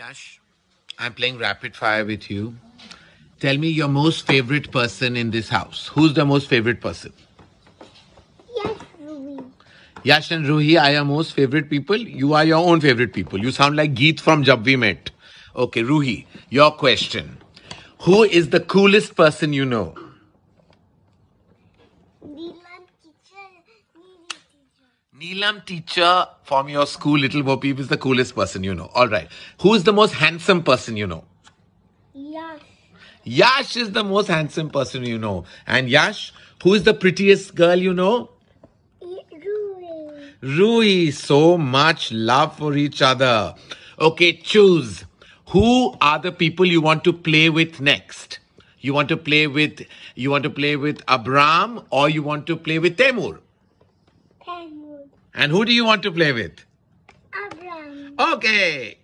Yash, I'm playing rapid fire with you. Tell me your most favorite person in this house. Who's the most favorite person? Yash, Ruhi. Yash and Ruhi are your most favorite people. You are your own favorite people. You sound like Geet from Jab We Met. Okay, Ruhi, your question. Who is the coolest person you know? Kitchen Neelam teacher from your school, Little Bo Peep, is the coolest person you know. All right. Who is the most handsome person you know? Yash. Yash is the most handsome person you know. And Yash, who is the prettiest girl you know? Rui. Rui. So much love for each other. Okay, choose. Who are the people you want to play with next? You want to play with you want to play with Abram or you want to play with Temur? And who do you want to play with? Abraham. Okay.